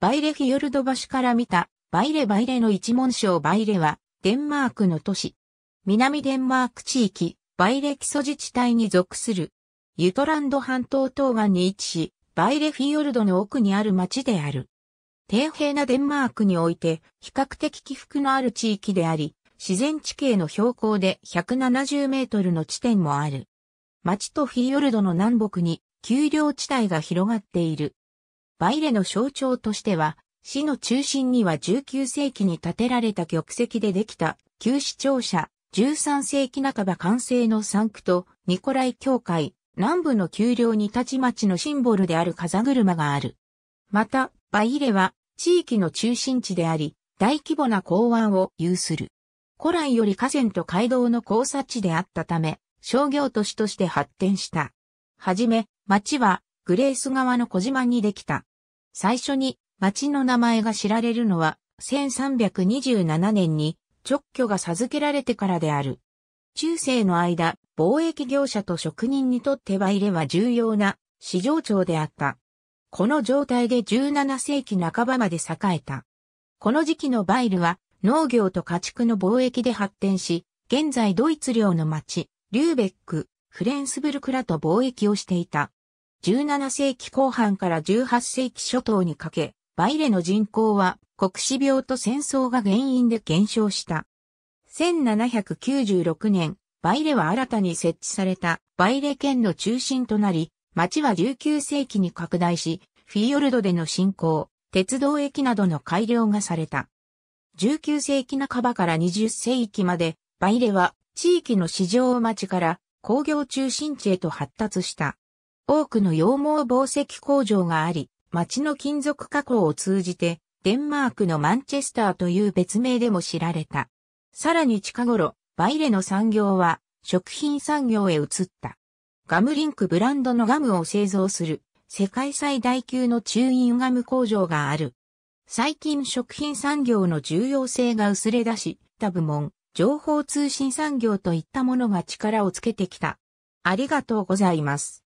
バイレヒヨルド橋から見た、バイレバイレの一文章バイレは、デンマークの都市。南デンマーク地域、バイレ基礎自治体に属する。ユトランド半島東岸に位置し、バイレフィヨルドの奥にある町である。低平なデンマークにおいて、比較的起伏のある地域であり、自然地形の標高で170メートルの地点もある。町とフィヨルドの南北に丘陵地帯が広がっている。バイレの象徴としては、市の中心には19世紀に建てられた玉石でできた旧市庁舎、13世紀半ば完成のサンクト、ニコライ教会、南部の丘陵にたちまちのシンボルである風車がある。また、バイレは地域の中心地であり、大規模な港湾を有する。古来より河川と街道の交差地であったため、商業都市として発展した。はじめ、町はグレース川の小島にできた。最初に町の名前が知られるのは1327年に直居が授けられてからである。中世の間、貿易業者と職人にとっては入れは重要な市場町であった。この状態で17世紀半ばまで栄えた。この時期のバイルは農業と家畜の貿易で発展し、現在ドイツ領の町、リューベック、フレンスブルクらと貿易をしていた。17世紀後半から18世紀初頭にかけ、バイレの人口は国死病と戦争が原因で減少した。1796年、バイレは新たに設置されたバイレ県の中心となり、町は19世紀に拡大し、フィヨルドでの侵攻、鉄道駅などの改良がされた。19世紀半ばから20世紀まで、バイレは地域の市場町から工業中心地へと発達した。多くの羊毛紡績工場があり、町の金属加工を通じて、デンマークのマンチェスターという別名でも知られた。さらに近頃、バイレの産業は食品産業へ移った。ガムリンクブランドのガムを製造する世界最大級の中印ガム工場がある。最近食品産業の重要性が薄れ出し、他部門、情報通信産業といったものが力をつけてきた。ありがとうございます。